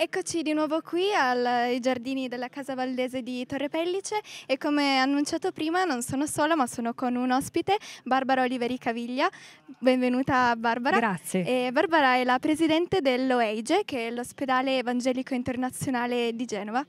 Eccoci di nuovo qui ai giardini della Casa Valdese di Torre Pellice e come annunciato prima non sono sola ma sono con un ospite, Barbara Oliveri Caviglia. Benvenuta Barbara. Grazie. E Barbara è la presidente dell'OEIGE che è l'ospedale evangelico internazionale di Genova.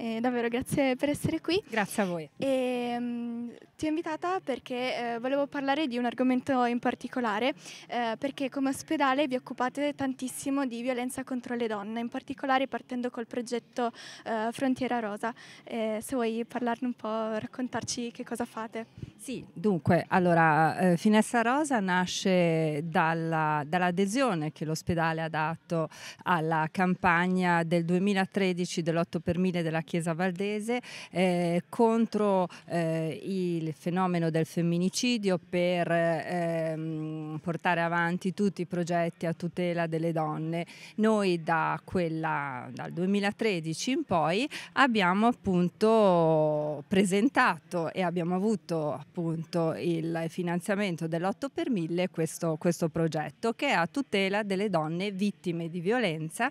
Eh, davvero grazie per essere qui. Grazie a voi. E, um, ti ho invitata perché eh, volevo parlare di un argomento in particolare, eh, perché come ospedale vi occupate tantissimo di violenza contro le donne, in particolare partendo col progetto eh, Frontiera Rosa. Eh, se vuoi parlarne un po', raccontarci che cosa fate. Sì, dunque, allora, eh, Finestra Rosa nasce dalla, dall'adesione che l'ospedale ha dato alla campagna del 2013 dell'8 per 1000 della Chiesa Valdese eh, contro eh, il fenomeno del femminicidio per ehm, portare avanti tutti i progetti a tutela delle donne. Noi da quella, dal 2013 in poi abbiamo appunto presentato e abbiamo avuto appunto il finanziamento dell'8 per 1000 questo, questo progetto che è a tutela delle donne vittime di violenza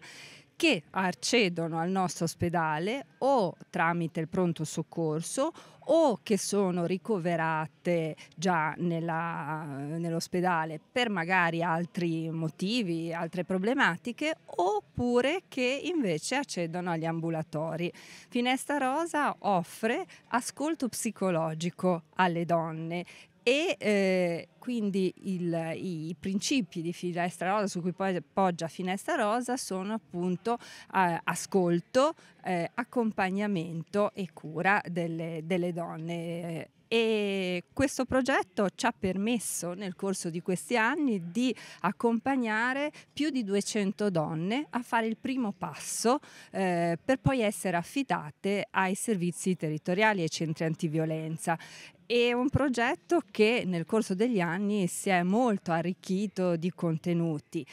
che accedono al nostro ospedale o tramite il pronto soccorso o che sono ricoverate già nell'ospedale per magari altri motivi, altre problematiche, oppure che invece accedono agli ambulatori. Finestra Rosa offre ascolto psicologico alle donne e eh, quindi il, i principi di Finestra Rosa su cui poi poggia Finestra Rosa sono appunto eh, ascolto, eh, accompagnamento e cura delle, delle donne eh, e questo progetto ci ha permesso nel corso di questi anni di accompagnare più di 200 donne a fare il primo passo eh, per poi essere affidate ai servizi territoriali e ai centri antiviolenza è un progetto che nel corso degli anni si è molto arricchito di contenuti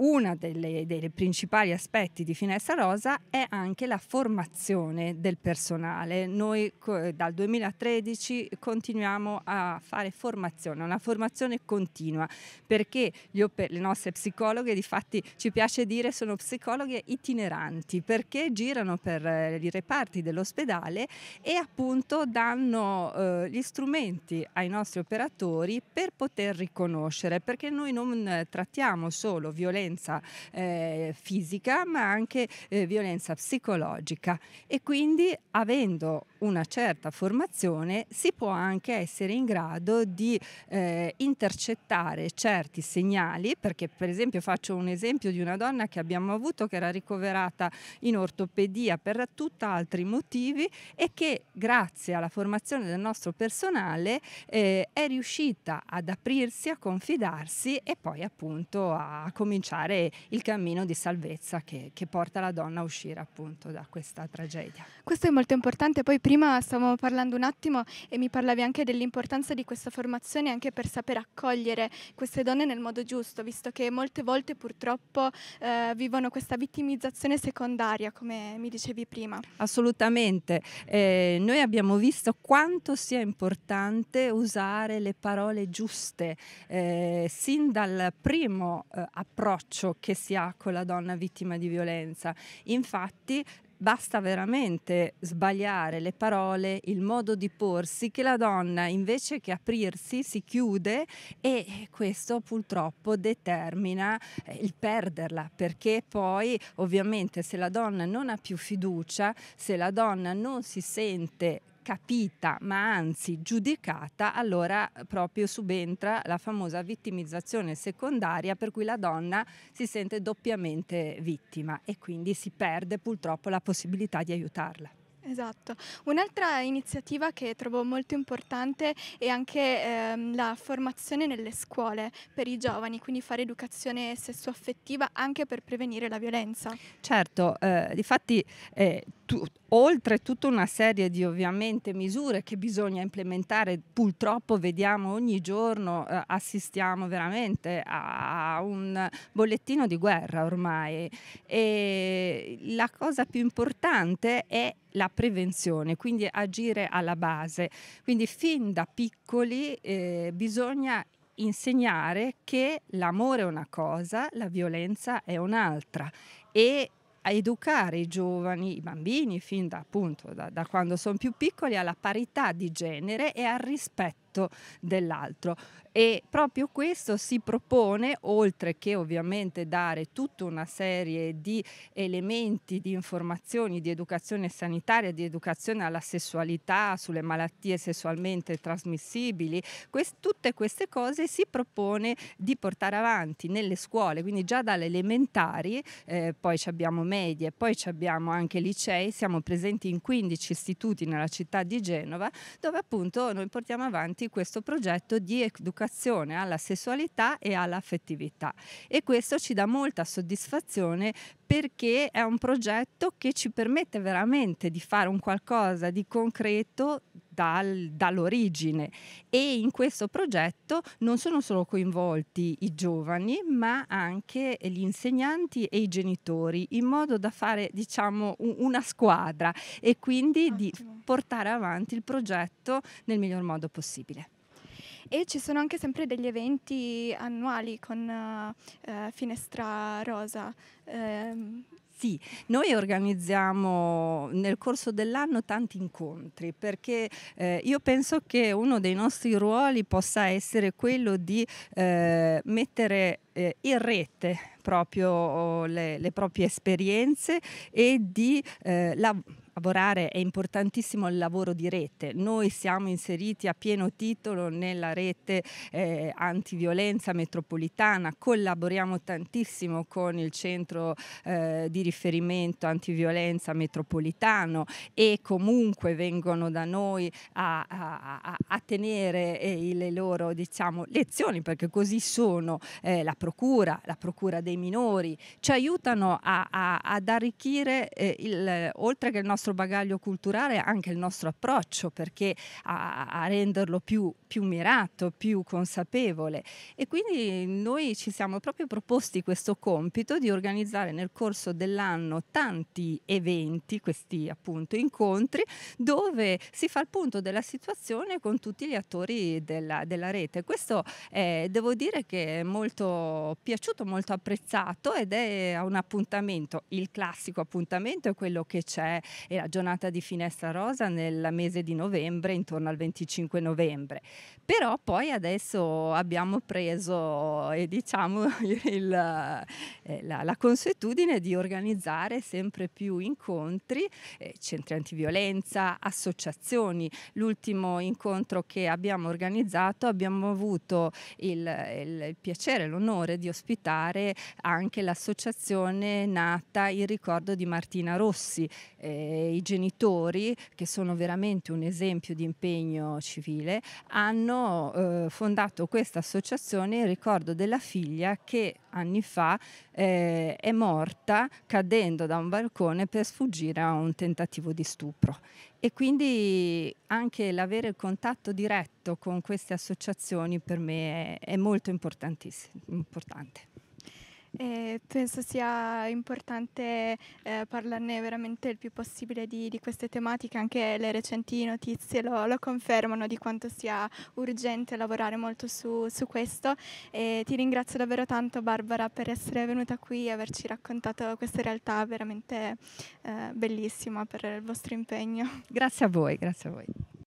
uno dei principali aspetti di Finestra Rosa è anche la formazione del personale. Noi dal 2013 continuiamo a fare formazione, una formazione continua, perché le nostre psicologhe, di fatti ci piace dire, sono psicologhe itineranti, perché girano per eh, i reparti dell'ospedale e appunto danno eh, gli strumenti ai nostri operatori per poter riconoscere, perché noi non eh, trattiamo solo violenza, violenza eh, fisica ma anche eh, violenza psicologica e quindi avendo una certa formazione si può anche essere in grado di eh, intercettare certi segnali, perché per esempio faccio un esempio di una donna che abbiamo avuto che era ricoverata in ortopedia per tutt'altri motivi e che grazie alla formazione del nostro personale eh, è riuscita ad aprirsi, a confidarsi e poi appunto a cominciare il cammino di salvezza che, che porta la donna a uscire appunto da questa tragedia. Questo è molto importante, poi prima stavamo parlando un attimo e mi parlavi anche dell'importanza di questa formazione anche per saper accogliere queste donne nel modo giusto, visto che molte volte purtroppo eh, vivono questa vittimizzazione secondaria, come mi dicevi prima. Assolutamente. Eh, noi abbiamo visto quanto sia importante usare le parole giuste eh, sin dal primo eh, approccio che si ha con la donna vittima di violenza. Infatti basta veramente sbagliare le parole, il modo di porsi, che la donna invece che aprirsi si chiude e questo purtroppo determina eh, il perderla, perché poi ovviamente se la donna non ha più fiducia, se la donna non si sente capita, ma anzi giudicata, allora proprio subentra la famosa vittimizzazione secondaria per cui la donna si sente doppiamente vittima e quindi si perde purtroppo la possibilità di aiutarla. Esatto. Un'altra iniziativa che trovo molto importante è anche ehm, la formazione nelle scuole per i giovani, quindi fare educazione sessuaffettiva anche per prevenire la violenza. Certo, eh, difatti eh, tu, oltre tutta una serie di ovviamente misure che bisogna implementare, purtroppo vediamo ogni giorno, eh, assistiamo veramente a un bollettino di guerra ormai e la cosa più importante è la prevenzione, quindi agire alla base. Quindi fin da piccoli eh, bisogna insegnare che l'amore è una cosa, la violenza è un'altra e a educare i giovani, i bambini, fin da, appunto, da, da quando sono più piccoli, alla parità di genere e al rispetto rispetto dell'altro. E proprio questo si propone, oltre che ovviamente dare tutta una serie di elementi, di informazioni, di educazione sanitaria, di educazione alla sessualità, sulle malattie sessualmente trasmissibili, Quest tutte queste cose si propone di portare avanti nelle scuole, quindi già dalle elementari, eh, poi abbiamo medie, poi ci abbiamo anche licei, siamo presenti in 15 istituti nella città di Genova, dove appunto noi portiamo avanti avanti questo progetto di educazione alla sessualità e all'affettività e questo ci dà molta soddisfazione perché è un progetto che ci permette veramente di fare un qualcosa di concreto dal, dall'origine e in questo progetto non sono solo coinvolti i giovani ma anche gli insegnanti e i genitori in modo da fare diciamo una squadra e quindi Ottimo. di portare avanti il progetto nel miglior modo possibile. E ci sono anche sempre degli eventi annuali con uh, uh, Finestra Rosa. Uh, sì, noi organizziamo nel corso dell'anno tanti incontri perché eh, io penso che uno dei nostri ruoli possa essere quello di eh, mettere eh, in rete proprio oh, le, le proprie esperienze e di eh, lavorare lavorare è importantissimo il lavoro di rete. Noi siamo inseriti a pieno titolo nella rete eh, antiviolenza metropolitana, collaboriamo tantissimo con il centro eh, di riferimento antiviolenza metropolitano e comunque vengono da noi a, a, a tenere eh, le loro diciamo, lezioni perché così sono eh, la procura, la procura dei dei minori, ci aiutano a, a, ad arricchire eh, il, oltre che il nostro bagaglio culturale anche il nostro approccio perché a, a renderlo più, più, mirato, più consapevole e quindi noi ci siamo proprio proposti questo compito di organizzare nel corso dell'anno tanti eventi, questi appunto incontri dove si fa il punto della situazione con tutti gli attori della, della rete. Questo eh, devo dire che è molto piaciuto, molto apprezzato apprezzato ed è un appuntamento, il classico appuntamento è quello che c'è, è la giornata di Finestra Rosa nel mese di novembre, intorno al 25 novembre. Però poi adesso abbiamo preso eh, diciamo, il, eh, la, la, consuetudine di organizzare sempre più incontri, eh, centri antiviolenza, associazioni. L'ultimo incontro che abbiamo organizzato abbiamo avuto il, il, il piacere, l'onore di ospitare anche l'associazione nata in ricordo di Martina Rossi, eh, i genitori che sono veramente un esempio di impegno civile hanno eh, fondato questa associazione in ricordo della figlia che anni fa eh, è morta cadendo da un balcone per sfuggire a un tentativo di stupro e quindi anche l'avere il contatto diretto con queste associazioni per me è, è molto importante. E penso sia importante eh, parlarne veramente il più possibile di, di, queste tematiche, anche le recenti notizie lo, lo, confermano di quanto sia urgente lavorare molto su, su questo e ti ringrazio davvero tanto Barbara per essere venuta qui e averci raccontato questa realtà veramente eh, bellissima per il vostro impegno. Grazie a voi, grazie a voi.